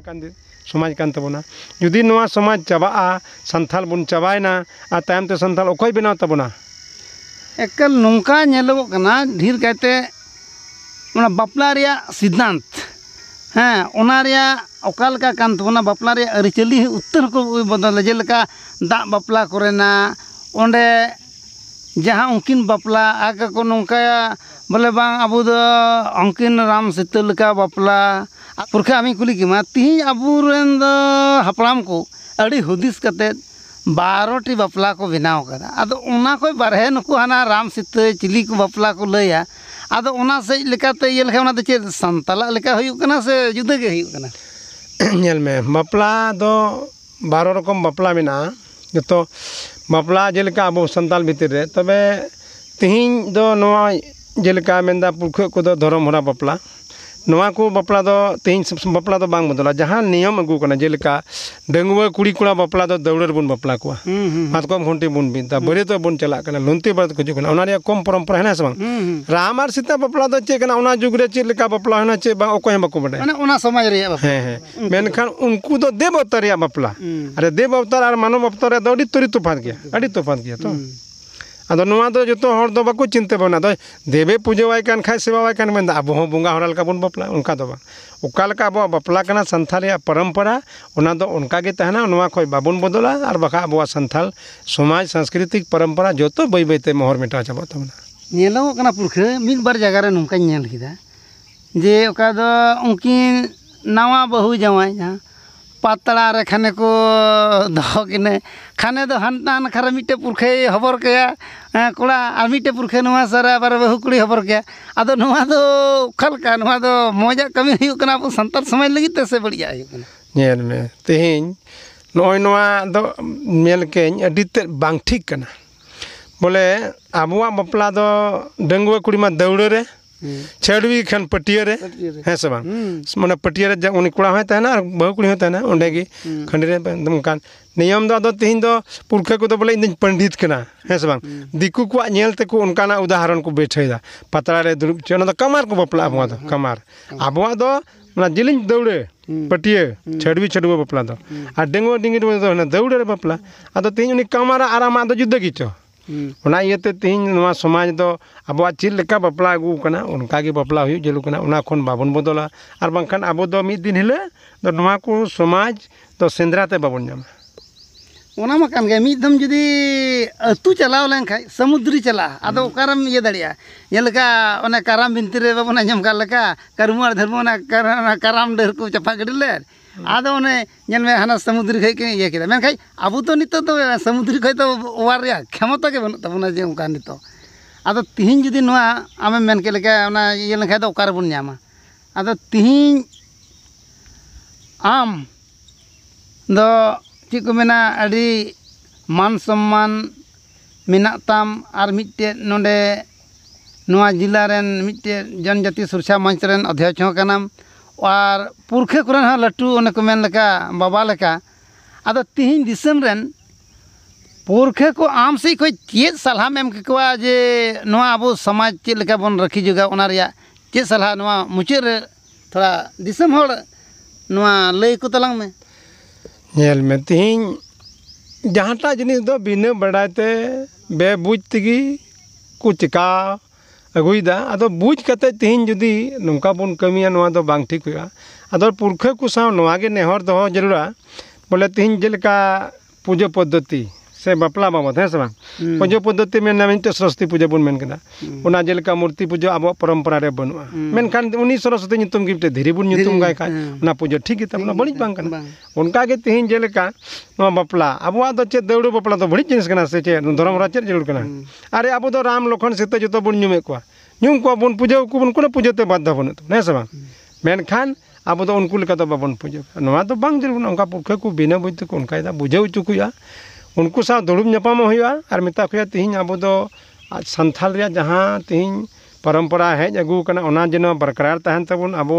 समाज कानबना जुदी नवा समाज चाबा सानथाल बन चाबाना तमाम सानथाल अख एकल नौका नलोगना ढेर कहते बापला सिद्धांत हाँ अकालबा बापला आरीचाली उत्तर को बदल जेलका दा बापला कोना जहाँ उनकिन बापला आगे को नौका बोले बा अब अंकिन राम सीता बापला पुरखा हमें कुली तीन अब हपड़ को हदीस बारोटी बापला को बनाव कर अब बारहे नुकू हाना राम सीत चिली को बापला को लैया अब सजे चे सलाका से जुदागे नलमे बापला बारो रकम बापला मे जो तो बापला का अब सानल भर तब तेहेद जेका पुरखा को धरम हरा बापला ᱱᱚᱣᱟ ᱠᱚ ᱵᱟᱯᱞᱟ ᱫᱚ ᱛᱮᱦᱮᱧ ᱵᱟᱯᱞᱟ ᱫᱚ ᱵᱟᱝ ᱵᱚᱫᱚᱞᱟ ᱡᱟᱦᱟᱸ ᱱᱤᱭᱚᱢ ᱟᱹᱜᱩ ᱠᱟᱱᱟ ᱡᱮᱞᱮᱠᱟ ᱰᱟᱺᱜᱩᱣᱟᱹ ᱠᱩᱲᱤ ᱠᱚᱲᱟ ᱵᱟᱯᱞᱟ ᱫᱚ ᱫᱟᱹᱣᱲᱟᱹ ᱨᱮᱵᱚᱱ ᱵᱟᱯᱞᱟ ᱠᱚᱣᱟ ᱢᱟᱛᱠᱚᱢ ᱜᱷᱩᱱᱴᱤ ᱵᱚᱱ ᱵᱤᱱᱛᱟ ᱵᱟᱹᱨᱭᱟᱹᱛᱚᱜ ᱵᱚᱱ ᱪᱟᱞᱟᱜ ᱠᱟᱱᱟ ᱞᱩᱱᱛᱤ ᱵᱟᱹᱨᱭᱟᱹᱛ ᱠᱚ ᱦᱤᱡᱩᱜ ᱠᱟᱱᱟ ᱚᱱᱟ ᱨᱮᱭᱟᱜ ᱠᱚᱢ ᱯᱚᱨᱚᱢᱯᱚᱨᱟ ᱦᱮᱱᱟᱜ ᱥᱮ ᱵᱟᱝ ᱨᱟᱢ ᱟᱨ ᱥᱤᱛᱟ ᱵᱟᱯᱞᱟ ᱫᱚ ᱪᱮᱫ ᱠᱟᱱᱟ ᱚᱱᱟ ᱡᱩᱜᱽ ᱨᱮ ᱪᱮᱫ ᱞᱮᱠᱟ ᱵᱟᱯᱞᱟ ᱦᱮᱱᱟᱜ ᱪᱮᱫ ᱵᱟᱝ ᱚᱠᱚᱭ ᱦᱚᱸ ᱵᱟᱠᱚ ᱵᱟᱰᱟᱭᱟ ᱢᱟᱱᱮ ᱚᱱᱟ ᱥᱚᱢᱟᱡᱽ ᱨᱮᱭᱟᱜ ᱵᱟᱯᱞᱟ ᱦᱮᱸ ᱦᱮᱸ ᱢᱮᱱᱠᱷᱟᱱ ᱩᱱᱠᱩ ᱫᱚ ᱫᱮᱵ ᱚᱵᱛᱟᱨ ᱨᱮᱭᱟᱜ ᱵᱟᱯᱞᱟ ᱟᱨ ᱫᱮᱵ ᱚᱵᱛᱟᱨ ᱟᱨ ᱢᱟᱱᱚᱵ ᱚᱵᱛᱟᱨ ᱨᱮᱭᱟᱜ ᱫᱚ ᱟᱹᱰᱤ ᱛᱚᱨᱤ ᱛᱚᱯᱷᱟᱛ ᱜᱮᱭᱟ ᱟᱹᱰᱤ ᱛᱚᱯᱷᱟᱛ ᱜᱮᱭᱟ ᱛᱚ अदो नुआ दो जतो हर बाको चिंता बना दो देवे पूजवाय कान सेवा सेवावाय कान अब बंगा का बपला उनका दो उका अब बपला कना परम्परा उना दो उनका तहना नुआ खय बदला और बाखा अब संथाल समाज सांस्कृतिक परम्परा जो तो बई बैते महर मेटा चाबा तमना नेलो कना बार जगह रे जे उनकी नवा बहू जवाई पतला खाने को दहकिने खाने दो हनता हन खारे मिट्टे पुरखे हबर के कोड़ा और मिट्टे पुरखे नुआ सारा बार बहू कुड़ी हबर के अदो नुआ दो खलका नुआ दो मजा कमी हुई कना अब संतर लगे लगी तसे बढ़िया हुई नेर में तेहिन नोय नुआ दो मेल के अडिते बांग ठीक कना बोले आबुआ बपला दो डंगुआ कुड़ी मा दौड़े रे ᱪᱷᱟᱹᱰᱣᱤ ᱠᱷᱟᱱ ᱯᱟᱹᱴᱤᱭᱟᱹ ᱨᱮ ᱦᱮᱸ ᱥᱮ ᱵᱟᱝ ᱢᱟᱱᱮ ᱯᱟᱹᱴᱤᱭᱟᱹ ᱨᱮ ᱩᱱᱤ ᱠᱚᱲᱟ ᱦᱚᱸᱭ ᱛᱟᱦᱮᱱᱟ ᱟᱨ नियम दो तीन दो पुरखे को तो बोले इन पंडित हे से हम्म। दिकू को को उनका उदाहरण को बैठे पतड़ा दुड़ब चो कमार को बापला हाँ। हाँ। अब कमार अब जिली दौड़े हम्म। पटिए हम्म। छड़वी छड़ुआ बापला डेंगुआ डिंगी दौड़े बापला अब तेहन कमार आराम जुदा गीचो ᱚᱱᱟ ᱤᱭᱟᱹᱛᱮ ᱛᱮᱦᱮᱧ ᱱᱚᱣᱟ ᱥᱚᱢᱟᱡᱽ ᱫᱚ ᱟᱵᱚᱣᱟᱜ ᱪᱮᱫ ᱞᱮᱠᱟ ᱵᱟᱯᱞᱟ ᱟᱹᱜᱩ ᱟᱠᱟᱱᱟ ᱚᱱᱠᱟᱜᱮ ᱵᱟᱯᱞᱟ ᱦᱩᱭᱩᱜ ᱡᱟᱹᱨᱩᱲ ᱠᱟᱱᱟ ᱚᱱᱟ ᱠᱷᱚᱱ ᱵᱟᱵᱚᱱ ᱵᱚᱫᱚᱞᱟ ᱟᱨ ᱵᱟᱝᱠᱷᱟᱱ ᱟᱵᱚ ᱫᱚ ᱢᱤᱫ ᱫᱤᱱ ᱦᱤᱞᱳᱜ ᱫᱚ ᱱᱚᱣᱟ ᱠᱚ ᱥᱚᱢᱟᱡᱽ ᱫᱚ ᱥᱮᱸᱫᱽᱨᱟᱛᱮ ᱵᱟᱵᱚᱱ ᱧᱟᱢᱟ ᱚᱱᱟ ᱢᱟ ᱠᱟᱱ ᱜᱮ ᱢᱤᱫ ᱫᱷᱟᱢ ᱡᱩᱫᱤ ᱟᱹᱛᱩ ᱪᱟᱞᱟᱣ ᱞᱮᱱᱠᱷᱟᱱ ᱥᱟᱢᱩᱫᱨᱤ ᱪᱟᱞᱟᱜᱼᱟ ᱟᱫᱚ ᱚᱠᱟᱨᱮᱢ ᱤᱭᱟᱹ ᱫᱟᱲᱮᱭᱟᱜᱼᱟ ᱧᱮᱞ ᱞᱮᱠᱟ ᱚᱱᱮ ᱠᱟᱨᱟᱢ ᱵᱤᱱᱛᱤ ᱨᱮ ᱵᱟᱵᱚᱱ ᱟᱸᱡᱚᱢ ᱠᱟᱜ ᱞᱮᱠᱟ ᱠᱟᱨᱢᱩ ᱟᱨ ᱫᱷᱟᱨᱢᱩ ᱚᱱᱟ ᱠᱟᱨᱟᱢ ᱰᱟᱹᱨ ᱠᱚ ᱪᱟᱯᱟ ᱜᱤᱰᱤ ᱞᱮᱫ आद हाना सामुद्री खेत मेन अब तो नित तो सामुद्री खेत तो ओवर क्षमता के बनूताबा जे उनत अब तेहन जी आम मनके अम मान सम्मान मेनाम और मिट्टे ना जिला जनजाति सुरक्षा मंच अध्यक्ष और पुरखे को लटू उन्हें मन बाबा अद तेहन पुरखे को आम सी खोज चेद एम जे अब समाज चेका बन रखी जोगा चे सलाह मुचाद रे थोड़ा दिसम लय को तलांग में नल में जहाँटा जिन बिना बड़ा बेबूज तेगी को चिका अगुदा अब बुज कत जुदी नौका बन कमिया तो बांग ठीक अब पुरखा को सौ नागे नेहर दो जरूर बोले तीन जेल पूजा पद्धति ᱥᱮ ᱵᱟᱯᱞᱟ ᱵᱟᱵᱚᱫ ᱦᱮᱸ ᱥᱮ ᱵᱟᱝ ᱯᱩᱡᱟᱹ ᱯᱚᱫᱽᱫᱷᱚᱛᱤ ᱢᱮᱱᱟ ᱢᱤᱫᱴᱮᱱ ᱥᱚᱨᱚᱥᱚᱛᱤ ᱯᱩᱡᱟᱹ ᱵᱚᱱ ᱢᱮᱱ ᱠᱮᱫᱟ ᱚᱱᱟ ᱡᱮᱞᱮᱠᱟ ᱢᱩᱨᱛᱤ ᱯᱩᱡᱟᱹ ᱟᱵᱚᱣᱟᱜ ᱯᱚᱨᱚᱢᱯᱚᱨᱟ ᱨᱮ ᱵᱟᱹᱱᱩᱜᱼᱟ ᱢᱮᱱᱠᱷᱟᱱ ᱩᱱᱤ ᱥᱚᱨᱚᱥᱚᱛᱤ ᱧᱩᱛᱩᱢ ᱜᱮ ᱢᱤᱫᱴᱮᱱ ᱫᱷᱤᱨᱤ ᱵᱚᱱ ᱧᱩᱛᱩᱢ ᱠᱟᱭ ᱠᱷᱟᱱ ᱚᱱᱟ ᱯᱩᱡᱟᱹ ᱴᱷᱤᱠ ᱜᱮ ᱛᱟᱵᱚᱱᱟ ᱵᱟᱹᱲᱤᱡ ᱵᱟᱝ ᱠᱟᱱᱟ ᱚᱱᱠᱟᱜᱮ ᱛᱮᱦᱮᱧ ᱡᱮᱞᱮᱠᱟ ᱱᱚᱣᱟ ᱵᱟᱯᱞᱟ ᱟᱵᱚᱣᱟᱜ ᱫᱚ ᱪᱮᱫ ᱫᱟᱹᱣᱲᱟᱹ ᱵᱟᱯᱞᱟ ᱫᱚ ᱵᱟᱹᱲᱤᱡ ᱡᱤᱱᱤᱥ ᱠᱟᱱᱟ ᱥᱮ ᱪᱮᱫ ᱫᱷᱚᱨᱚᱢ ᱨᱟ ᱪᱮᱫ ᱡᱟᱹᱨᱩᱲ ᱠᱟᱱᱟ ᱟᱨ ᱟᱵᱚ ᱫᱚ ᱨᱟᱢ ᱞᱚᱠᱷᱚᱱ ᱥᱤᱛᱟᱹ ᱡᱚᱛᱚ ᱵᱚᱱ ᱧᱩᱢᱮᱫ ᱠᱚᱣᱟ ᱧᱩᱢ ᱠᱚᱣᱟ ᱵᱚᱱ ᱯᱩᱡᱟᱹ ᱠᱚᱵᱚᱱ ᱠᱳᱱᱳ ᱯᱩᱡᱟᱹᱛᱮ ᱵᱟᱫᱽᱫᱷᱚ ᱵᱟᱹᱱᱩᱜ ᱛᱟᱵᱚᱱᱟ ᱦᱮᱸ ᱥᱮ ᱵᱟᱝ ᱢᱮᱱᱠᱷᱟᱱ ᱟᱵᱚ ᱫᱚ ᱩᱱᱠᱩ ᱞᱮᱠᱟ ᱫᱚ ᱵᱟᱵᱚᱱ ᱯᱩᱡᱟᱹ ᱱᱚᱣᱟ ᱫᱚ ᱵᱟᱝ ᱡᱟᱹᱨᱩᱲ ᱠᱟᱱᱟ ᱚᱱᱠᱟ ᱯᱩᱨᱠᱷᱟᱹ ᱠᱚ ᱵᱤᱱᱟᱹ ᱵᱩᱡᱽ ᱛᱮᱠᱚ ᱚᱱᱠᱟᱭᱮᱫᱟ ᱵᱩᱡᱷᱟᱹᱣ ᱦᱚᱪᱚ ᱠᱚ ᱦᱩᱭᱩᱜᱼᱟ उनको सा दुड़ब नपाम और मेता खुद तेहन अब साल जहाँ तेहन परम्परा हज अगूकना जिन बरकरार तहन तब अब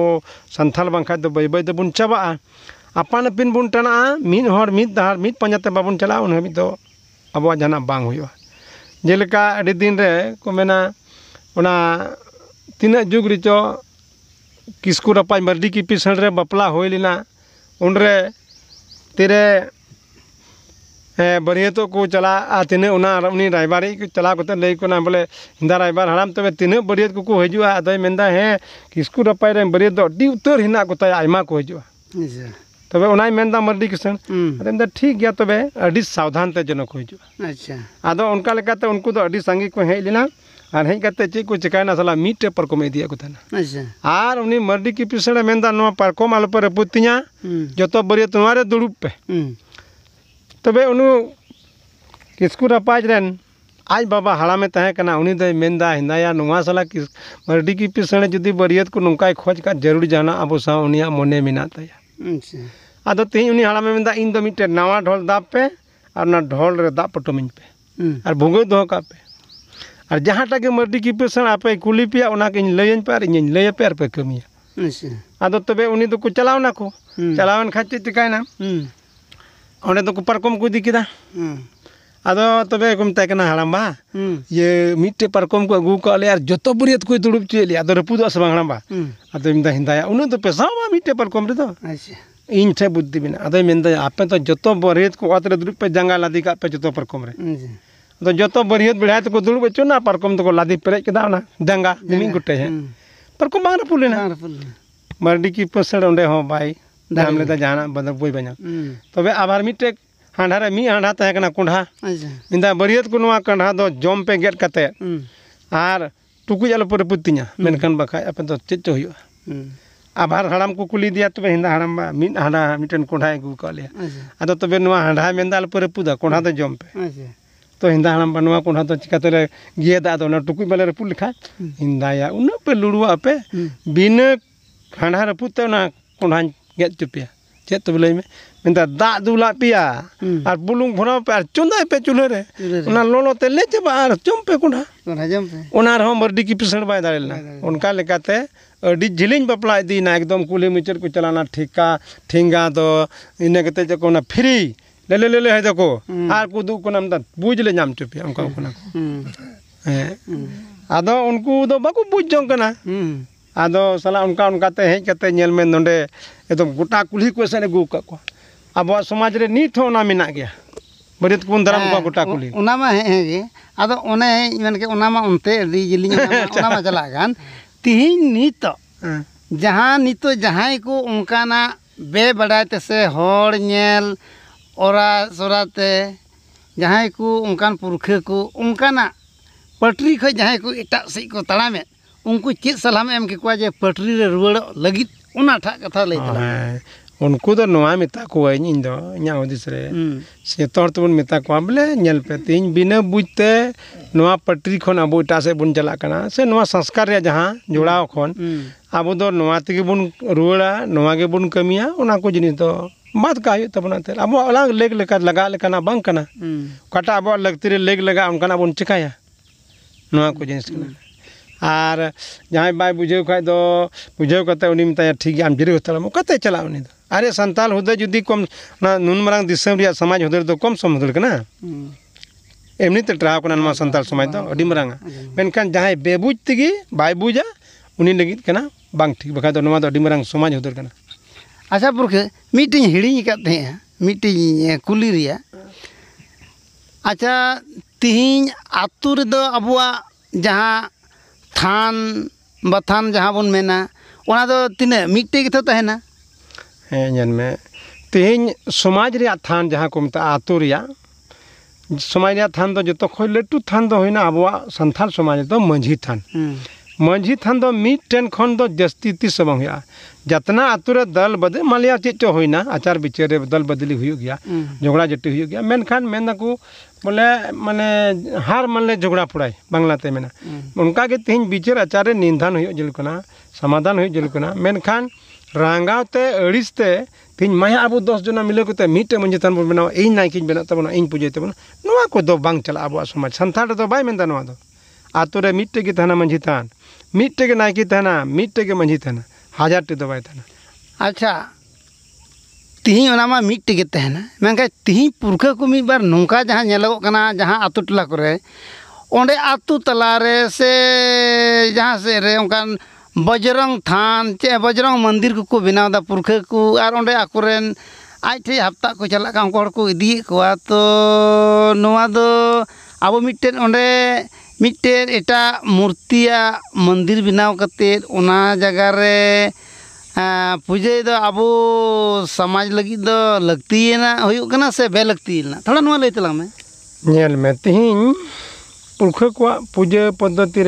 साल बाई तो बाई तब चाबा आपान अपीन बन टाणा मीन मीद दहार मीद पाजाते बाबन चला उन हाबी तो अब बांग दिन को मेना तना जुग रचो किसकू रपाज मार्डी की सड़े बापला होना उन तेरे え બરિયે તો કો ચલા આ તિને ઉના રની ડ્રાઈવર ક ચલા કતે લઈ કો ના બોલે ઇndarray રાઈબર હરામ તો તિને બરિયે ક કુ હજુઆ આ તો મેંદા હે કે સ્કૂટર પર બરિયે દો અડી ઉતર હિના કો થાય આયમા કો હજુઆ અચ્છા તોબે ઉનાય મેંદા મરડી કિસન હમ આ મેંદા ઠીક ગયા તોબે અડી સાવધાનતે જનક હજુઆ અચ્છા આદો ઉનકા લે કાતે ઉનકુ તો અડી સંગી કો હે લિના આર હે કાતે ચી કુ ચિકાય ના સાલા મીટ પેપર કો મે દીયા કો તના અચ્છા આર ઉની મરડી કિસ પેસે મેંદા નવા પર કો માલ પર પુતિયા જતો બરિયે નવા રે દુડુ પે હમ तब उनु किसकु रापाज रेन आज बाबा हाड़ामे तहकना उनी दय मेंदा हिंदाया नुवा साला किस मरडी की पिसणे जुदी बरियत को नुका खोज का जरूर जाना अब सा उनिया मने मिना तया अच्छा आदो तेही उनी में मेंदा इन दो मिटे नवा ढोल दाप पे और ना ढोल रे दाप पटोमिन हम्म। पे और भुगो दो का पे और जहां टाके मरडी की पिसण आपे कुली पिया उना के लयन पर इन लय पर पे कमिया अच्छा आदो तबे उनी हम्म। तो को चलावना को चलावन खाचे चिकायना पारकम को इदीक अद तब कोना हड़म बा ये मिट्टे पारकम को अगू कोले जो बुरीत को दुड़ब चुले रुपूदा बा हड़म बाद हिंदा उन पेशावा मिट्टे पारकम इन ठे बुद्धि में अदा आपे तो जो बरियत को अतरे अत पे जंगा लादी का पे जो पारकम अब जो बरियत बढ़ाई को दुड़ब अचुना पारकम तो लादी पेरे जंगा मिमी गोटे पारकम रुपूलना मार्डी की पसड़ अंत बाई धाम लेते जाना मतलब बो बना तब अब मिट्टे हाँडा मी हाँडा तक तो कुंडा अच्छा। इनका बरियत को कंडा तो जम पे गेद कत और हम्म। टुकुज आलो पर रेपुदीन हम्म। बखा अपन तो चेत चो हम्म। आभार हड़ाम को कुली दिया तब हिंदा हड़ाम बा मिट हाँडा मिट्टे कुंडा अगू कर लिया अब तब हाँडा मेरा आलो पर रेपुदा कुंडा तो जम पे अच्छा। तो हिंदा हड़ाम बा कुंडा तो चिकाते गेदा तो टुकुज बाले रेपुद लेखा हिंदा उन्ना पे लुड़ुआ पे बिना हाँडा रेपुद तेना कुंडा गेद चुपे चेत तब लैमे दा दूला पे बुलू भरा पे चंदा पे चूल्हे लोलोते ले चाबा और चम पे कुछ बार्डी की पिछड़ बै दिना झिलिंग बापला इदीना एकदम कुली मुचाद को चलाना ठेका ठेगा तो इन चेक फ्री ले ले ले ले हेजो को दुकान बुझले नाम चुपे उनको उनको बुझ जो ᱟᱫᱚ ᱥᱟᱞᱟ ᱚᱱᱠᱟ ᱚᱱᱠᱟᱛᱮ ᱦᱮᱡ ᱠᱟᱛᱮ ᱧᱮᱞ ᱢᱮ ᱱᱚᱸᱰᱮ ᱮᱠᱫᱚᱢ ᱜᱚᱴᱟ ᱠᱩᱞᱦᱤ ᱠᱚ ᱥᱮᱱ ᱟᱹᱜᱩ ᱟᱠᱟᱫ ᱠᱚᱣᱟ ᱟᱵᱚᱣᱟᱜ ᱥᱚᱢᱟᱡᱽ ᱨᱮ ᱱᱤᱛ ᱦᱚᱸ ᱚᱱᱟ ᱢᱮᱱᱟᱜ ᱜᱮᱭᱟ ᱵᱟᱹᱨᱭᱟᱹᱛ ᱠᱚᱵᱚᱱ ᱫᱟᱨᱟᱢ ᱠᱚᱣᱟ ᱜᱚᱴᱟ ᱠᱩᱞᱦᱤ ᱚᱱᱟ ᱢᱟ ᱦᱮᱸ ᱦᱮᱸ ᱜᱮ ᱟᱫᱚ ᱚᱱᱮ ᱤᱧ ᱢᱮᱱ ᱠᱮ ᱚᱱᱟ ᱢᱟ ᱚᱱᱛᱮ ᱟᱹᱰᱤ ᱡᱤᱞᱤᱧ ᱚᱱᱟ ᱢᱟ ᱪᱟᱞᱟᱜ ᱠᱟᱱ ᱛᱤᱦᱤᱧ ᱱᱤᱛᱚᱜ ᱡᱟᱦᱟᱸ ᱱᱤᱛᱚᱜ ᱡᱟᱦᱟᱸᱭ ᱠᱚ ᱚᱱᱠᱟᱱᱟᱜ ᱵᱮᱵᱟᱰᱟᱭ ᱛᱮᱥᱮ ᱦᱚᱲ ᱧᱮᱞ ᱚᱨᱟ ᱥᱚᱨᱟᱛᱮ ᱡᱟᱦᱟᱸᱭ ᱠᱚ ᱚᱱᱠᱟᱱ ᱯᱩᱨᱠᱷᱟᱹ ᱠᱚ ᱚᱱᱠᱟᱱᱟᱜ ᱯᱟᱹᱴᱨᱤ ᱠᱷᱚᱱ ᱡᱟᱦᱟᱸᱭ ᱠᱚ ᱮᱴᱟᱜ ᱥᱮᱫ ᱠᱚ ᱛᱟᱲᱟᱢᱮᱫ उनको चेक सलाह में एम के कुआ जे पटरी रे रुवड़ लगी उना ठा कथा लेते हैं हाँ, उनको तो नवा मिता को आई इन दो न्या उदिस रे हम्म। से तोर तो बन मिता को बले नेल पे तीन बिना बुझते नवा पटरी खन अब इटा से बन चला कना से नवा संस्कार रे जहां जोड़ाओ खन हम्म। अब तो नवा ते के बन रुवड़ा नवा के बन कमिया उना को जिनी तो मत कहियो हुआ तब ते अब अलग लेग लेकर लगा लेकना बंग कना हम्म। कटा अब लगती रे लेग लगा उनका बन चिकाया नवा को जिनिस कना ᱟᱨ ᱡᱟᱦᱟᱸᱭ ᱵᱟᱭ ᱵᱩᱡᱷᱟᱹᱣ ᱠᱷᱟᱡ ᱫᱚ ᱵᱩᱡᱷᱟᱹᱣ ᱠᱟᱛᱮ ᱩᱱᱤ ᱢᱮᱛᱟᱭᱟ ᱴᱷᱤᱠ ᱜᱮᱭᱟ ᱟᱢ ᱡᱤᱨᱟᱹᱣ ᱦᱟᱛᱟᱲᱟᱢ ᱚᱠᱟᱛᱮ ᱪᱟᱞᱟᱜᱼᱟ ᱩᱱᱤ ᱫᱚ ᱟᱨᱮ ᱥᱟᱱᱛᱟᱞ ᱦᱩᱫᱟᱹ ᱡᱩᱫᱤ ᱠᱚᱢ ᱚᱱᱟ ᱱᱩᱱ ᱢᱟᱨᱟᱝ ᱫᱤᱥᱚᱢ ᱨᱮᱭᱟᱜ ᱥᱚᱢᱟᱡᱽ ᱦᱩᱫᱟᱹ ᱨᱮᱫᱚ ᱠᱚᱢ ᱥᱚᱢ ᱦᱩᱫᱟᱹ ᱠᱟᱱᱟ ᱮᱢᱱᱤᱛᱮ ᱴᱟᱦᱟᱣ ᱠᱟᱱᱟ ᱱᱚᱣᱟ ᱥᱟᱱᱛᱟᱲ ᱥᱚᱢᱟᱡᱽ ᱫᱚ ᱟᱹᱰᱤ ᱢᱟᱨᱟᱝᱟ ᱢᱮᱱᱠᱷᱟᱱ ᱡᱟᱦᱟᱸᱭ ᱵᱮᱵᱩᱡᱽ ᱛᱮᱜᱮ ᱵᱟᱭ ᱵᱩᱡᱟ ᱩᱱᱤ ᱞᱟᱹᱜᱤᱫ ᱠᱟᱱᱟ ᱵᱟᱝ ᱴᱷᱤᱠ ᱵᱟᱠᱷᱟᱡ ᱫᱚ ᱱᱚᱣᱟ ᱫᱚ ᱟᱹᱰᱤ ᱢᱟᱨᱟᱝ ᱥᱚᱢᱟᱡᱽ ᱦᱩᱫᱟᱹ ᱠᱟᱱᱟ ᱟᱪᱪᱷᱟ ᱯᱩᱨᱠᱷᱟᱹ ᱢᱤᱫᱴᱤᱧ ᱦᱤᱲᱤᱧ ᱟᱠᱟᱫ ᱛᱟᱦᱮᱸᱜᱼᱟ ᱢᱤᱫᱴᱤᱧ ᱠᱩᱞᱤ ᱨᱮᱭᱟᱜ ᱟᱪᱪᱷᱟ ᱛᱤᱦᱤᱧ ᱟᱛᱳ ᱨᱮᱫᱚ ᱟᱵᱚᱣᱟᱜ ᱡᱟᱦᱟᱸ थान बान जहाँ बन मेना तीनाटी गेना हेनमे तेह समाज थान जहाँ को समाज थान जो खुद लटू थाना अब सानथाल समाज मांझी थान मांझी थान मीटन जस्ती तीस बाया जतना अतुर दल बदल मालिया चे चो होना आचार विचार दल बदली हो झगड़ा जटी हो बोले माने हार मानले झगड़ा पड़ा बांगलाते में हम्म। उनका तेज विचार आचार निंदान होना समाधान होना मेखान रागवते अड़ीसते तीन माया अब दस जना मिले को मीटे मांझी थान बनाव इन नायक बना तब इन पूजे तब चला अब समाज सानता बैंता आतुरे मीटेगी थाना मांझी थाना मिट्टे नायकी तहना मिट्टे मांझी तहना हजार टे दबाई तहना अच्छा तीन ओनामा मिट्टे तहना मेनका तीन पुरखा को मिद बार नौका जहाँ नेलगो जहाँ आतु टला करे ओंडे आतु तलारे से जहाँ से रे ओंकान बजरंग थान चे बजरंग मंदिर को बनावदा पुरखा को और ओंडे आकुरेन आज ठे हफ्ता को चला उनको इदिए को तो अब मिट्टे ओंडे मिट्टे एट मूर्तिया मंदिर बनाव करना जगार पूजा अब समाज लगी दो लगती होना से बेलतीना थोड़ा लै चलामें तीन पुरखा को पूजा पद्धति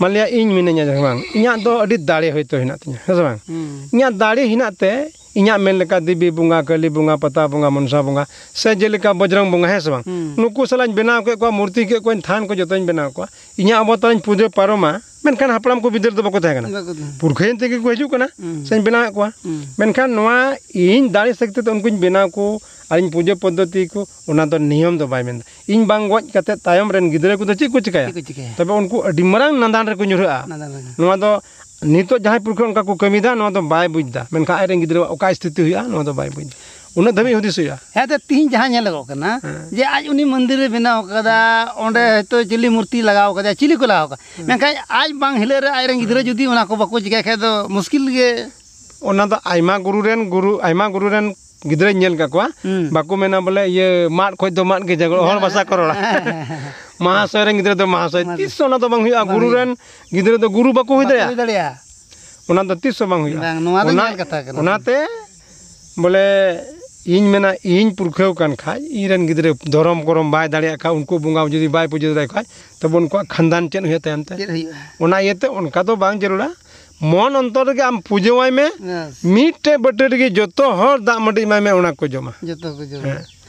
मान लिया इन मिनाजा इन दड़े हम तो दड़े हेते इनका देवी बंगा काली बंगा पता बंगा मनसा बंगा से जेका बजरंग बंगा हेस बा नुक सला बना के मूर्ति के थान को जोन बना को इं अबता पूजा पारमा मनखान हापड़ को बिदर तो बोना पुरखन तक को हजूना से बना को मनखान इन दाड़ी शक्ति उनको बना को और पूजा पद्धति को नियम तो बैमें इन बा गजे तयम ग्रे चे चेक तब उनको मारा नादान रेक झुरा नित जहाँ पुरखे उनका को कमी दा नो बाय बुझदा मेनका आरे गिद्र ओका स्थिति हुआ बुझदा उन धमी हदिस हुआ तो तीन जहाँ नेलगो जे आज उनी मंदिर रे बना चिली मूर्ति लगाओ चिली को लगवा मेनका आज बांग हिले रे आरे गिद्र जुदी उना को बको मुश्किल गे गुरु रेन गुरु आइमा गुरु रेन गिद्र का बाको मेना बोले ये माट खोज दो माट के जगह और भाषा करोड़ा महाशय गहासय तीस तो गुरु गुरु बाको तीस बोले इन मेना इन पुरखन खान बै दाड़ा उनको बंगा जो बै पुजो दाय तब उनको खानदान चेहते उनका जरूरा मन अंतर आम पुजवा में मिट्टे बटे जो दा माटी में जमा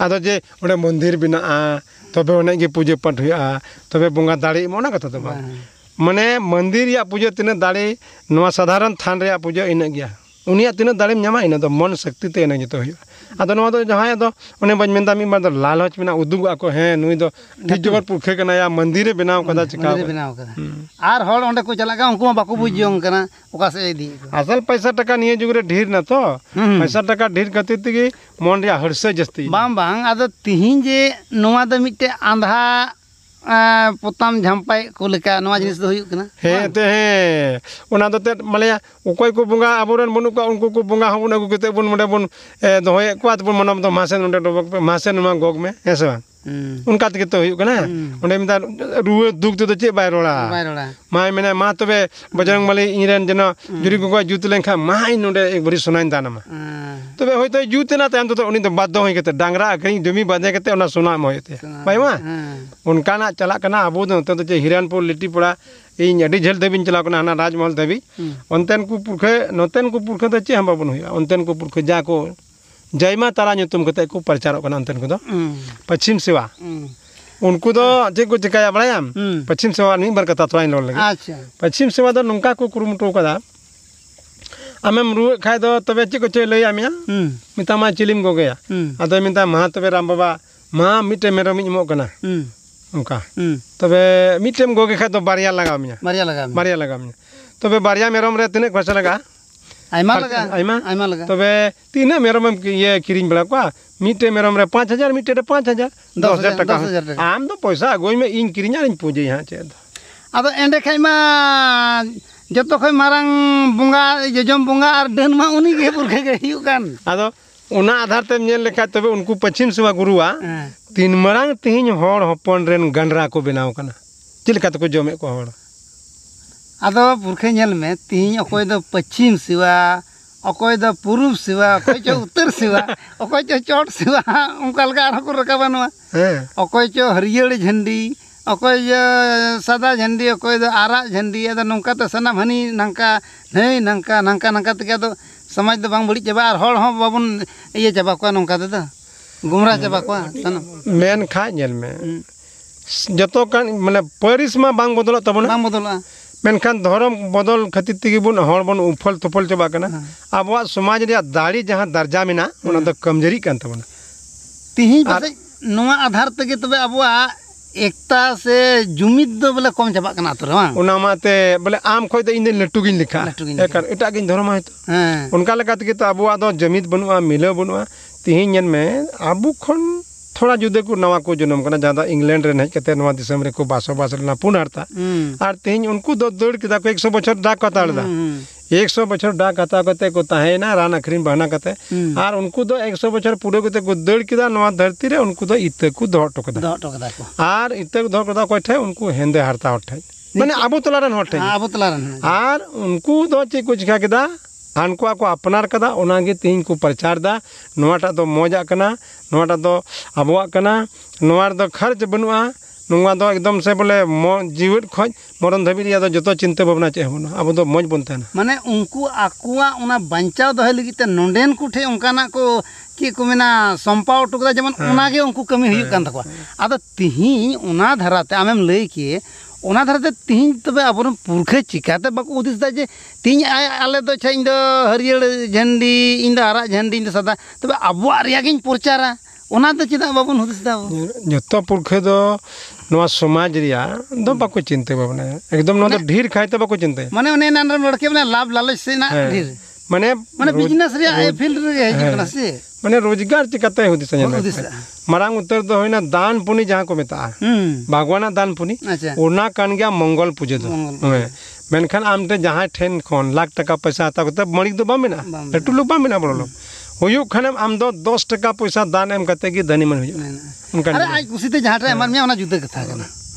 ᱟᱫᱚ ᱡᱮ ᱚᱸᱰᱮ ᱢᱚᱱᱫᱤᱨ ᱵᱮᱱᱟᱜᱼᱟ ᱛᱚᱵᱮ ᱚᱱᱮ ᱜᱮ ᱯᱩᱡᱟᱹ ᱯᱟᱴ ᱦᱩᱭᱩᱜᱼᱟ ᱛᱚᱵᱮ ᱵᱚᱸᱜᱟ ᱫᱟᱲᱮ ᱮᱢᱚᱜ ᱚᱱᱟ ᱠᱟᱛᱷᱟ ᱫᱚ ᱵᱟᱝ ᱢᱟᱱᱮ ᱢᱚᱱᱫᱤᱨ ᱨᱮᱭᱟᱜ ᱯᱩᱡᱟᱹ ᱛᱤᱱᱟᱹᱜ ᱫᱟᱲᱮ ᱱᱚᱣᱟ ᱥᱟᱫᱷᱟᱨᱚᱱ ᱛᱷᱟᱱ ᱨᱮᱭᱟᱜ ᱯᱩᱡᱟᱹ ᱤᱱᱟᱹᱜ ᱜᱮᱭᱟ ᱩᱱᱤᱭᱟᱜ ᱛᱤᱱᱟᱹᱜ ᱫᱟᱲᱮᱢ ᱧᱟᱢᱟ ᱤᱱᱟᱹ ᱫᱚ ᱢᱚᱱ ᱥᱚᱠᱛᱤ ᱛᱮ ᱤᱱᱟᱹ ᱡᱚᱛᱚ ᱦᱩᱭᱩᱜᱼᱟ अदो जहाँ अब उन्हें बज में मी लालच में उदूग आको है पुखे मंदिर बनाव को चलना उनको बाको असल पैसा टाका निये जुगरे ढेर ना तो पैसा टाका ढेर खाते मन हरसा जस्ती बांग बांग आंधा ᱯᱚᱛᱟᱢ ᱡᱷᱟᱢᱯᱟᱭ ᱠᱚ ᱞᱮᱠᱟ ᱱᱚᱣᱟ ᱡᱤᱱᱤᱥ ᱫᱚ ᱦᱩᱭᱩᱜ ᱠᱟᱱᱟ ᱦᱮᱸ ᱛᱮ ᱦᱮᱸ ᱚᱱᱟ ᱫᱚ ᱛᱮᱫ ᱢᱟᱱᱮ ᱚᱠᱚᱭ ᱠᱚ ᱵᱚᱸᱜᱟ ᱟᱵᱚᱨᱮᱱ ᱵᱟᱹᱱᱩᱜ ᱠᱚᱣᱟ ᱩᱱᱠᱩ ᱠᱚ ᱵᱚᱸᱜᱟ ᱦᱚᱸᱵᱚᱱ ᱟᱹᱜᱩ ᱠᱟᱛᱮᱫ ᱵᱚᱱ ᱱᱚᱰᱮ ᱵᱚᱱ ᱫᱚᱦᱚᱭᱮᱫ ᱠᱚᱣᱟ ᱛᱚᱵᱚᱱ ᱢᱟᱱᱟᱣ ᱫᱚ ᱢᱟᱥᱮ ᱱᱚᱰᱮ ᱰᱚᱵᱚᱜ ᱯᱮ ᱢᱟᱥᱮ ᱱᱚᱣᱟ ᱜᱚᱜᱽ ᱢᱮ ᱦᱮᱸ ᱥᱮ ᱵᱟᱝ उनका तक तो रुआ दुख तो चे बाय रोड़ा माय मैंने मा तबे बजरंग बली इन जन जुरी को जुत लेखा मा बड़ी सोना दाना तब होय तो जुत बाध्य होय केते डांगरा अकरी जमी बाजे केते सोना म उनका चलना चला कना अबो चे हिरानपुर लिट्टीपड़ा इन अड़ी झेल धबी चलाव कना राजमहल धबी ओनतेन को पुरखे नोतेन को पुरखे तो चे हम बाबन होया को पुरखे जा को जयमा ᱛᱟᱨᱟ ᱧᱩᱛᱩᱢ ᱠᱟᱛᱮ ᱠᱚ ᱯᱨᱚᱪᱟᱨᱚᱜ उनको तो जे को चिकाया बड़ा पश्चिम सेवा नहीं बार कथा थोड़ा लोल लगे पश्चिम सेवा तो नंका को कुरुमुटो कदा आमेम रु खाय तो तबे चे को चे लई आमिया मिता मा चिलिम को गया मिता मा तबे राम बाबा मा मिटे मेरो मिन मो कना उनका तबे मिटेम गोगे खाय तो बारिया लगा मिया बारिया लगा मेरम रे तने लगा ᱟᱭᱢᱟ ᱞᱟᱜᱟᱜᱼᱟ ᱟᱭᱢᱟ ᱟᱭᱢᱟ ᱞᱟᱜᱟᱜᱼᱟ ᱛᱚᱵᱮ ᱛᱤᱱᱟᱹᱜ ᱢᱮᱨᱚᱢ ᱮᱢ ᱤᱭᱟᱹ ᱠᱤᱨᱤᱧ ᱵᱟᱲᱟ ᱠᱚᱣᱟ ᱢᱤᱫᱴᱮᱡ ᱢᱮᱨᱚᱢ ᱨᱮ 5000 ᱢᱤᱫᱴᱮᱡ ᱨᱮ 5000 10000 ᱴᱟᱠᱟ ᱟᱢ ᱫᱚ ᱯᱚᱭᱥᱟ ᱟᱹᱜᱩᱭ ᱢᱮ ᱤᱧ ᱠᱤᱨᱤᱧ ᱟᱨᱤᱧ ᱯᱩᱡᱟᱹᱭᱟ ᱦᱟᱸᱜ ᱪᱮᱫ ᱟᱫᱚ ᱮᱸᱰᱮ ᱠᱷᱟᱡ ᱢᱟ ᱡᱚᱛᱚ ᱠᱷᱚᱡ ᱢᱟᱨᱟᱝ ᱵᱚᱸᱜᱟ ᱡᱚᱡᱚᱢ ᱵᱚᱸᱜᱟ ᱟᱨ ᱰᱟᱹᱱ ᱢᱟ ᱩᱱᱤ ᱜᱮ ᱯᱩᱨᱠᱷᱟᱹ ᱜᱮ ᱦᱩᱭᱩᱜ ᱠᱟᱱ ᱟᱫᱚ ᱚᱱᱟ ᱟᱫᱷᱟᱨ ᱛᱮᱢ ᱧᱮᱞ ᱞᱮᱠᱷᱟᱡ ᱛᱚᱵᱮ ᱩᱱᱠᱩ ᱯᱚᱪᱷᱤᱢ ᱥᱮᱵᱟ ᱜᱩᱨᱩᱣᱟ ᱛᱤᱱ ᱢᱟᱨᱟᱝ ᱛᱤᱦᱤᱧ ᱦᱚᱲ ᱦᱚᱯᱚᱱ ᱨᱮᱱ ᱜᱟᱱᱰᱨᱟ ᱠᱚ ᱵᱮᱱᱟᱣ ᱠᱟᱱᱟ ᱪᱮᱫ ᱞᱮᱠᱟ ᱛᱮᱠᱚ ᱡᱚᱢᱮᱫ ᱠᱚᱣᱟ ᱦᱚᱲ अद पुरखेल में तीन अकोय पश्चिम सिवा अकोय पूर्व सिवा अकोय उत्तर सेवा अकोय चो चट सेवा उनका रखा बनवा अकोय चो हरियर झंडी अकोय चो सदा झंडी अकोय आरा झंडी अद नौका सना हनी ना नई नंका नंका नंका तक अब समाज तो बांग बड़ी चाबा हर हम ये चाबा को नौका दे गुमराह चाबा को सना मेन में जतो कण मतलब में बांग बदलो मेखान धर्म बदल खातिर तेगे बन उफल तुफल चाबा अब समाज दाड़ी जहाँ दर्जा मेना कमजोरी कान आधार तक तब अब एकता से जुमित दो बोले कम चाबा काना बोले आम खय तो इन लट्टू गिन लिखा एटा गिन धर्म है उनका लगा तेगे तो अबवा दो जमीद बनुआ मिले बनुआ में अब खन थोड़ा जुदे को नवा को जन्म करना ज्यादा इंग्लैंड रे हज कते नवा दिसम रे को बासोबास लेना हम्म। और तेज उनको दौड़ के को 100 बछर डाक हत्या दा एक सौ बछर डाक हम्म, हम्म, हत्या को ताहे ना रान अखरीन बहना कते और उनको दो एक सौ बछर पूरे कते को दौड़ के दा नवा धरती रे उनको दो को दो और इते को दो टोक हेंदे हरता हट मैंने आबू उनको दो ची कुछ के हानकुआ को अपनार कदा उनांगे को प्रचार दा नुवाटा तो मौजा कना तो अब कना खर्च बनुआ नुवा तो एकदम से बोले मो जीवित खोज मोरन धबी रिया जो तो चिंते भवना चाहे बनो अब तो मौज बनते ना माने उनको आकुआ उना बंचाव दहल उनका ना को कि कुमिना संपाव टुकड़ा जमन उनागे उनको कमी हुई कंधकुआ आम तो तिही धारा तीन तब अब पुरखे चिकाते उदिशा जे तीन आले तो अच्छा हरियर झंडी इन आरा झंडी सदा तब अब प्रचारा जो पुरखे समाज चिंता बाबन एकदम ढेर खाते चिंता मैं लड़के लाभ लालच से मैं हाँ। रोजगार चिकाते मांग उतर तो होना दान पुनी जहाँ को मेता भगवान हम्म। दान पुनी अच्छा। उना मंगल पूजा तो। हाँ। मेखान आम तो जहाँ ठेन खन लाख टाका पैसा हत्या को तो मणिक तो बाटू लोग बड़ोलो हुयुक आम दो दस टाका पैसा दान एम करते धनी मन हो जुदा कथा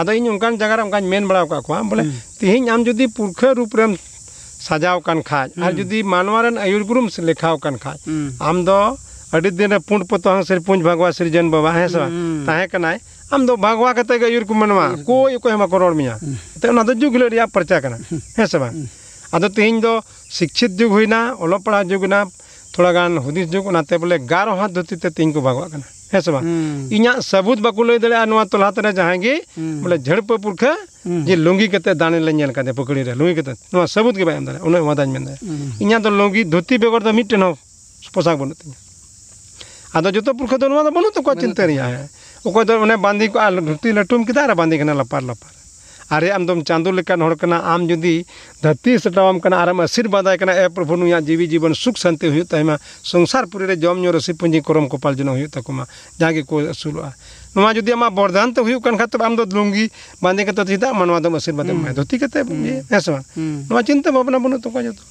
ᱟᱫᱚ ᱤᱧ ᱚᱱᱠᱟᱱ ᱡᱟᱭᱜᱟ ᱨᱮ ᱚᱱᱠᱟᱧ ᱢᱮᱱ ᱵᱟᱲᱟ ᱟᱠᱟᱫ ᱠᱚᱣᱟ ᱵᱚᱞᱮ ᱛᱤᱦᱤᱧ ᱟᱢ ᱡᱩᱫᱤ ᱯᱩᱨᱠᱷᱟᱹ ᱨᱩᱯ ᱨᱮᱢ ᱥᱟᱡᱟᱣ ᱠᱟᱱ ᱠᱷᱟᱡ ᱟᱨ ᱡᱩᱫᱤ ᱢᱟᱱᱣᱟ ᱨᱮᱱ ᱟᱹᱭᱩᱨ ᱜᱩᱨᱩᱢ ᱞᱮᱠᱷᱟᱣ ᱠᱟᱱ ᱠᱷᱟᱡ ᱟᱢ ᱫᱚ ᱟᱹᱰᱤ ᱫᱤᱱ ᱨᱮ ᱯᱩᱸᱰ ᱯᱚᱛᱚ ᱥᱨᱤ ᱯᱩᱸᱡ ᱵᱷᱟᱜᱣᱟ ᱥᱨᱤᱡᱚᱱ ᱵᱟᱵᱟ ᱦᱮᱸ ᱥᱮ ᱵᱟᱝ ᱛᱟᱦᱮᱸ ᱠᱟᱱᱟᱭ ᱟᱢ ᱫᱚ ᱵᱷᱟᱜᱣᱟ ᱠᱟᱛᱮ ᱜᱮ ᱟᱹᱭᱩᱨ ᱠᱚ ᱢᱟᱱᱣᱟ ᱠᱚᱭ ᱚᱠᱚᱭ ᱦᱚᱸ ᱵᱟᱠᱚ ᱨᱚᱲ ᱢᱮᱭᱟ ᱛᱚ ᱚᱱᱟ ᱫᱚ ᱡᱩᱜᱽ ᱦᱤᱞᱳᱜ ᱨᱮᱭᱟᱜ ᱯᱟᱨᱪᱟ ᱠᱟᱱᱟ ᱦᱮᱸ ᱥᱮ ᱵᱟᱝ ᱟᱫᱚ ᱛᱤᱦᱤᱧ ᱫᱚ ᱥᱤᱠᱠᱷᱤᱛ ᱡᱩᱜᱽ ᱦᱩᱭᱱᱟ ᱚᱞᱚᱜ ᱯᱟᱲᱦᱟᱜ ᱡᱩᱜᱽ ᱦᱩᱭᱱᱟ ᱛᱷᱚᱲᱟ ᱜᱟᱱ ᱦᱩᱫᱤᱥ ᱡᱩᱜᱽ ᱚᱱᱟᱛᱮ ᱵᱚᱞᱮ ᱜᱟᱨᱚ ᱦᱟᱛ ᱫᱷᱩᱛᱤ ᱛᱮ ᱛᱤᱦᱤᱧ ᱠᱚ ᱵᱷᱟᱜᱣᱟᱜ ᱠᱟᱱᱟ ᱦᱮᱸ ᱥᱮ ᱵᱟᱝ ᱤᱧᱟᱹᱜ ᱥᱟᱹᱵᱩᱫ ᱵᱟᱠᱚ ᱞᱟᱹᱭ ᱫᱟᱲᱮᱭᱟᱜᱼᱟ ᱱᱚᱣᱟ ᱛᱚᱞᱦᱟᱛᱮ ᱨᱮ ᱡᱟᱦᱟᱸᱭ ᱜᱮ ᱵᱚᱞᱮ ᱡᱷᱟᱹᱲᱯᱟᱹ ᱯᱩᱨᱠᱷᱟᱹ ᱡᱮ ᱞᱩᱝᱜᱤ ᱠᱟᱛᱮ ᱫᱟᱬᱮ ᱞᱮ ᱧᱮᱞ ᱠᱟᱫᱮ ᱯᱩᱠᱲᱤ ᱨᱮ ᱞᱩᱝᱜᱤ ᱠᱟᱛᱮ ᱱᱚᱣᱟ ᱥᱟᱹᱵᱩᱫ ᱜᱮ ᱵᱟᱭ ᱮᱢ ᱫᱟᱲᱮᱭᱟᱜᱼᱟ ᱩᱱᱟᱹᱜ ᱢᱟᱫᱟᱧ ᱢᱮᱱᱫᱟ ᱤᱧᱟᱹᱜ ᱫᱚ ᱞᱩᱝᱜᱤ ᱫᱷᱩᱛᱤ ᱵᱮᱜᱚᱨ ᱫᱚ ᱢᱤᱫᱴᱮᱱ ᱦᱚᱸ ᱯᱳᱥᱟᱠ ᱵᱟᱹᱱᱩᱜ ᱛᱤᱧᱟ ᱟᱫᱚ ᱡᱚᱛᱚ ᱯᱩᱨᱠᱷᱟᱹ ᱫᱚ ᱱᱚᱣᱟ ᱫᱚ ᱵᱟᱹᱱᱩᱜ ᱛᱟᱠᱚᱣᱟ ᱪᱤᱱᱛᱟᱹ ᱨᱮᱭᱟᱜ ᱚᱠᱚᱭ ᱫᱚ ᱚᱱᱮ ᱵᱟᱸᱫᱤ ᱠᱚᱜᱼᱟ ᱫᱷᱩᱛᱤ ᱞᱟᱹᱴᱩᱢ ᱠᱮᱫᱟ ᱟᱨ ᱵᱟᱸᱫᱤ ᱠᱟᱱᱟ ᱞᱟᱯᱟᱨ ᱞᱟᱯᱟᱨ आरे आम दम चांदो लेकान आम जुदी धरती सेटावाम आरम आशीर्वाद ए प्रभु नुआ जीवी जीवन सुख शांति होता संसार पुरी रे जम नुरे सी पुंजी करम कपाल जनो होता जहाँ को असूलोगा जुदी आमा वरदान तो होकर आम लुंगी बांधे कत चिता मानवा आशीर्वाद धोती कत हैसवा चिंता भावना बनो तो का जतो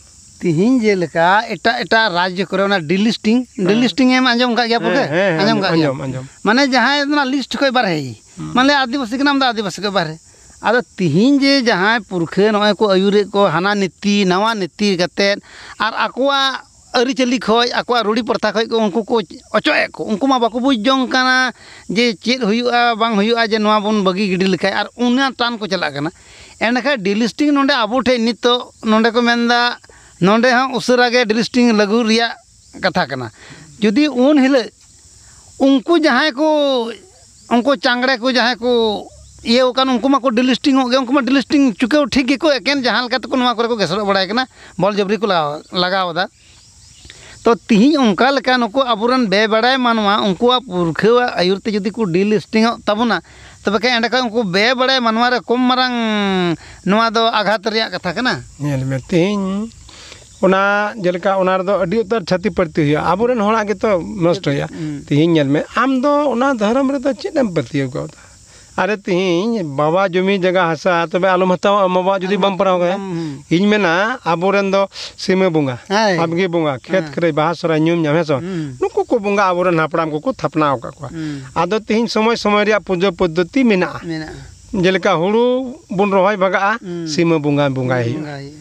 तिहिं जेलका राज्य को ना डिलिस्टिंग डिलिस्टिंग एम आंजम माने जहां लिस्ट कोई बार है आदिवासी आदिवासी के बार अब तीन जे जहाँ पुरखे नए को आयुरे को हाना नीति नवा नीति करते और अकवा आरीचाली खज अकवा रूढ़ी प्रथा खज उनको को अचोए को उनको बाको बुझ जोंग जे चेक बांग जे नवा बन बगी गिडी लखाय और उना टान को चलना एनखा डिलिस्टिंग नोंडे अब नित नितो को मेंदा नोडे हाँ उसरा डिलिस्टिंग लगू रिया कथा करना जुदी उन हिल उनको जहाँ को उनको चांगड़े को जहाँ को ये उनको डिलिस्टिंग हो गया उनको डिलिस्टिंग चुके ठीक ही को एकेन जहाँ तो को गेसर बड़ा बल जबरी को लगवादा तो तीन उनका अब बेबड़ा मानवा उनको पुरखा आयुर से जुदी को डिलिस्टिंग तबना तब खे एंड उनको बेबड़ा मानवा कम मांग आघात कथा कर उना जेलका उना रे दो उतर छति पड़ती तो हो आबुरन नष्ट होया तीन आम दो उना धर्म रे तो अरे तीन तो बाबा जमी जगह हसा तब तो आलोम हतव बाबा जो बम पड़ा इन मेना अब सीमा बंगा अबगे बंगा खेत खरे हाँ। बहा सर नाम हेसो हम्म। नुकू को बंगा अब हापड़ को थपना हम्म। तीन तो समय समय पूजा पद्धति मेना जेका हूँ बुन रहा भागा हम्म। सीमा बंगा बंगा हूँ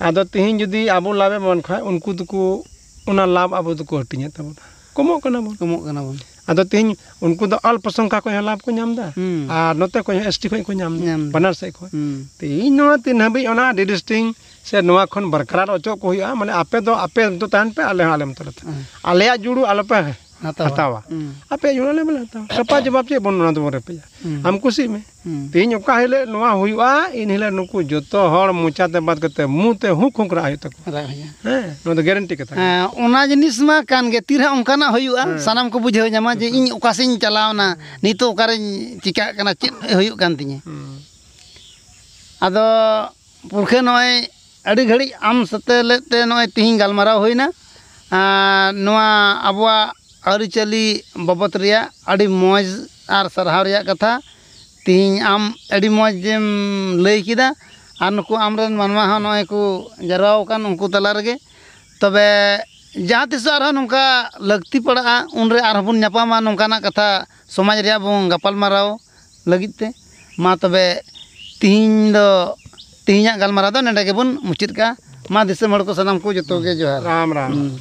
Ado tihin judi abu labe mon kai un kutu ku una lab abu tu kurti nya tabu ta. Kumok kana mon kumok kana mon. Ado tihin un kutu al pasong kako yang lab ku nyamda. Ado te ku yang esti ku yang ku nyamda. Nyam banar se ku. Tihin noa tihin ona di disting se noa kon barkara ojo ku hiya mane ape do ape untu tanpe ale halem tu ta. Ale ajuru ale pe. ᱦᱟᱛᱟᱣᱟ ᱦᱟᱛᱟᱣᱟ ᱟᱯᱮ ᱡᱚᱲᱟᱞᱮ ᱵᱚᱞᱮ ᱦᱟᱛᱟᱣᱟ ᱜᱟᱯᱟ ᱡᱚᱵᱟᱵ ᱪᱮᱫ ᱵᱚᱱ ᱚᱱᱟ ᱛᱮᱵᱚᱱ ᱨᱮᱯᱮᱡᱟ ᱟᱢ ᱠᱩᱥᱤᱜ ᱢᱮ ᱛᱮᱦᱮᱧ ᱚᱠᱟ ᱦᱤᱞᱳᱜ ᱱᱚᱣᱟ ᱦᱩᱭᱩᱜᱼᱟ ᱤᱱ ᱦᱤᱞᱳᱜ ᱱᱩᱠᱩ ᱡᱚᱛᱚ ᱦᱚᱲ ᱢᱚᱪᱟᱛᱮ ᱵᱟᱫ ᱠᱟᱛᱮ ᱢᱩᱛᱮ ᱦᱩᱸᱠ ᱦᱩᱸᱠ ᱨᱟᱜ ᱦᱩᱭᱩᱜ ᱛᱟᱠᱚᱣᱟ ᱦᱮᱸ ᱱᱚᱣᱟ ᱫᱚ ᱜᱮᱨᱮᱱᱴᱤ ᱠᱟᱛᱷᱟ ᱦᱮᱸ ᱚᱱᱟ ᱡᱤᱱᱤᱥ ᱢᱟ ᱠᱟᱱ ᱜᱮ ᱛᱤᱨᱮ ᱚᱱᱠᱟᱱᱟᱜ ᱦᱩᱭᱩᱜᱼᱟ ᱥᱟᱱᱟᱢ ᱠᱚ ᱵᱩᱡᱷᱟᱹᱣ ᱧᱟᱢᱟ ᱡᱮ ᱤᱧ ᱚᱠᱟ ᱥᱮᱫ ᱤᱧ ᱪᱟᱞᱟᱣᱱᱟ ᱱᱤᱛᱚᱜ ᱚᱠᱟᱨᱮᱧ ᱪᱤᱠᱟᱹᱜ ᱠᱟᱱᱟ ᱪᱮᱫ ᱦᱩᱭᱩᱜ ᱠᱟᱱ ᱛᱤᱧᱟᱹ ᱟᱫᱚ ᱯᱩᱨᱠᱷᱟᱹ ᱱᱚᱜᱼᱚᱭ ᱟᱹᱰᱤ ᱜᱷᱟᱹᱲᱤᱡ ᱟᱢ ᱥᱟᱛᱮ ᱞᱮᱫ ᱛᱮ ᱱᱚᱜᱼᱚᱭ ᱛᱤᱦᱤᱧ ᱜᱟᱞᱢᱟᱨᱟᱣ ᱦᱩᱭᱱᱟ ᱱᱚᱣᱟ ᱟᱵᱚᱣᱟᱜ आरीचाली बाबद मज और सारा कथा तीन आम मजेम लैकदा और नुक आम मानवा नए को जारवान उनको तलारे तब जहाँ तीस और नौका लगती पड़ा उनरे नापाम नौकान कथा समाज गपालमारो लगे माँ तब तीन तीहे गलमारा नेंडे बन मुचित का माँ दिसम को सामान को जो जोहार राम राम